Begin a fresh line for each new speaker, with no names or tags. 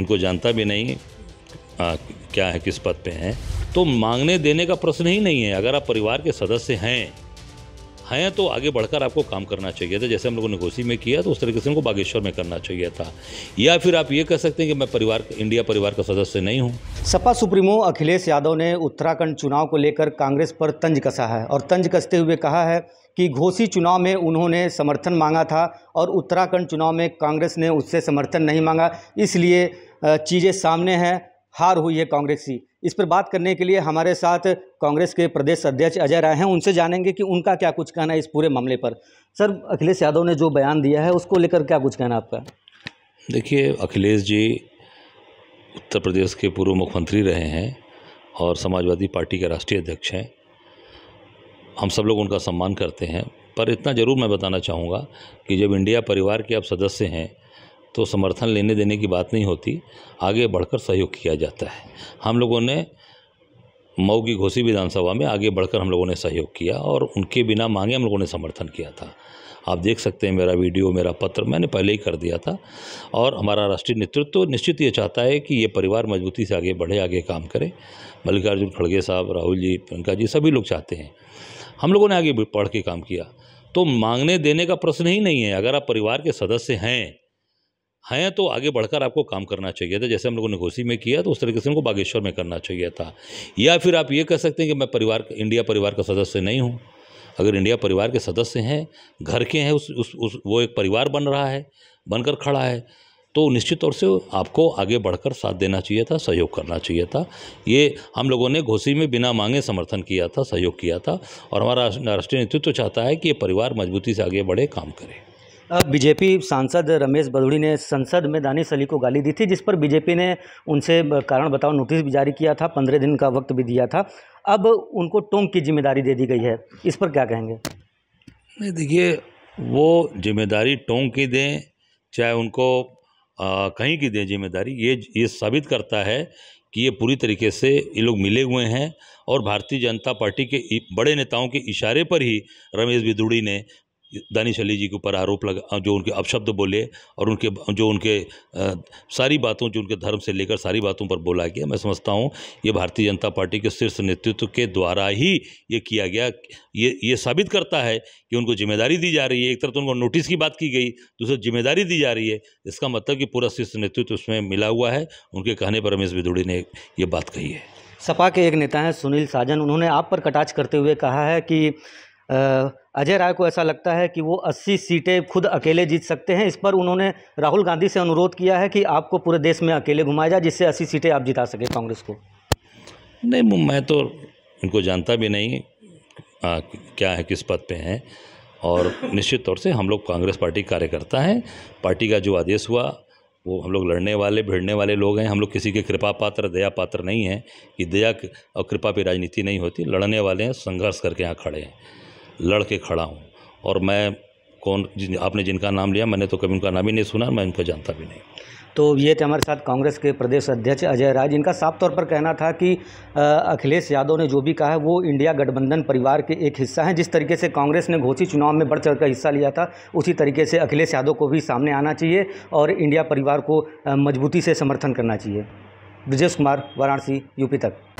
उनको जानता भी नहीं आ, क्या है किस पद पे हैं तो मांगने देने का प्रश्न ही नहीं है अगर आप परिवार के सदस्य हैं हैं तो आगे बढ़कर आपको काम करना चाहिए था जैसे हम लोगों ने घोसी में किया तो उस तरीके से उनको बागेश्वर में करना चाहिए था या फिर आप ये कह सकते हैं कि मैं परिवार इंडिया परिवार का सदस्य नहीं हूँ
सपा सुप्रीमो अखिलेश यादव ने उत्तराखंड चुनाव को लेकर कांग्रेस पर तंज कसा है और तंज कसते हुए कहा है कि घोसी चुनाव में उन्होंने समर्थन मांगा था और उत्तराखंड चुनाव में कांग्रेस ने उससे समर्थन नहीं मांगा इसलिए चीज़ें सामने हैं हार हुई है कांग्रेस की इस पर बात करने के लिए हमारे साथ कांग्रेस के प्रदेश अध्यक्ष अजय राय हैं उनसे जानेंगे कि उनका क्या कुछ कहना है इस पूरे मामले पर सर अखिलेश यादव ने जो बयान दिया है उसको लेकर क्या कुछ कहना है आपका
देखिए अखिलेश जी उत्तर प्रदेश के पूर्व मुख्यमंत्री रहे हैं और समाजवादी पार्टी के राष्ट्रीय अध्यक्ष हैं हम सब लोग उनका सम्मान करते हैं पर इतना ज़रूर मैं बताना चाहूँगा कि जब इंडिया परिवार के आप सदस्य हैं तो समर्थन लेने देने की बात नहीं होती आगे बढ़कर सहयोग किया जाता है हम लोगों ने मऊ की घोसी विधानसभा में आगे बढ़कर हम लोगों ने सहयोग किया और उनके बिना मांगे हम लोगों ने समर्थन किया था आप देख सकते हैं मेरा वीडियो मेरा पत्र मैंने पहले ही कर दिया था और हमारा राष्ट्रीय नेतृत्व तो निश्चित ये चाहता है कि ये परिवार मजबूती से आगे बढ़े आगे काम करे मल्लिकार्जुन खड़गे साहब राहुल जी प्रियंका जी सभी लोग चाहते हैं हम लोगों ने आगे बढ़ के काम किया तो मांगने देने का प्रश्न ही नहीं है अगर आप परिवार के सदस्य हैं हैं हाँ तो आगे बढ़कर आपको काम करना चाहिए था जैसे हम लोगों ने घोसी में किया तो उस तरीके से उनको बागेश्वर में करना चाहिए था या फिर आप ये कह सकते हैं कि मैं परिवार इंडिया परिवार का सदस्य नहीं हूँ अगर इंडिया परिवार के सदस्य हैं घर के हैं उस, उस उस वो एक परिवार बन रहा है बनकर खड़ा है तो निश्चित तौर से आपको आगे बढ़कर साथ देना चाहिए था सहयोग करना चाहिए था ये हम लोगों ने घोसी में बिना मांगे समर्थन किया था सहयोग किया था और हमारा राष्ट्रीय नेतृत्व चाहता है कि ये परिवार मजबूती से आगे बढ़े काम करे
बीजेपी सांसद रमेश बदुड़ी ने संसद में दानिश अली को गाली दी थी जिस पर बीजेपी ने उनसे कारण बताओ नोटिस भी जारी किया था पंद्रह दिन का वक्त भी दिया था अब उनको टोंक की जिम्मेदारी दे दी गई है इस पर क्या कहेंगे
नहीं देखिए वो जिम्मेदारी टोंक की दें चाहे उनको आ, कहीं की दें जिम्मेदारी ये ये साबित करता है कि ये पूरी तरीके से ये लोग मिले हुए हैं और भारतीय जनता पार्टी के बड़े नेताओं के इशारे पर ही रमेश बिदुड़ी ने दानिश अली जी के ऊपर आरोप लगा जो उनके अपशब्द बोले और उनके जो उनके आ, सारी बातों जो उनके धर्म से लेकर सारी बातों पर बोला गया मैं समझता हूँ ये भारतीय जनता पार्टी के शीर्ष नेतृत्व के द्वारा ही ये किया गया ये ये साबित करता है कि उनको जिम्मेदारी दी जा रही है एक तरफ तो उनको नोटिस की बात की गई दूसरी जिम्मेदारी दी जा रही है इसका मतलब कि पूरा शीर्ष नेतृत्व उसमें मिला हुआ है उनके कहने पर रमेश भिदुड़ी ने ये बात कही है
सपा के एक नेता हैं सुनील साजन उन्होंने आप पर कटाक्ष करते हुए कहा है कि अजय राय को ऐसा लगता है कि वो 80 सीटें खुद अकेले जीत सकते हैं इस पर उन्होंने राहुल गांधी से अनुरोध किया है कि आपको पूरे देश में अकेले घुमाया जाए जिससे 80 सीटें आप जिता सकें कांग्रेस को
नहीं मैं तो उनको जानता भी नहीं आ, क्या है किस पद पे हैं और निश्चित तौर से हम लोग कांग्रेस पार्टी कार्यकर्ता हैं पार्टी का जो आदेश हुआ वो हम लोग लड़ने वाले भिड़ने वाले लोग हैं हम लोग किसी के कृपा पात्र दया पात्र नहीं हैं कि दया और कृपा पर राजनीति नहीं होती लड़ने वाले हैं संघर्ष करके यहाँ खड़े हैं लड़ के खड़ा हूँ और मैं कौन जिन, आपने जिनका नाम लिया मैंने तो कभी उनका नाम ही नहीं सुना मैं उनको जानता भी नहीं
तो ये थे हमारे साथ कांग्रेस के प्रदेश अध्यक्ष अजय राय जिनका साफ तौर पर कहना था कि अखिलेश यादव ने जो भी कहा है वो इंडिया गठबंधन परिवार के एक हिस्सा हैं जिस तरीके से कांग्रेस ने घोषी चुनाव में बढ़ चढ़ हिस्सा लिया था उसी तरीके से अखिलेश यादव को भी सामने आना चाहिए और इंडिया परिवार को मजबूती से समर्थन करना चाहिए ब्रजेश कुमार वाराणसी यूपी तक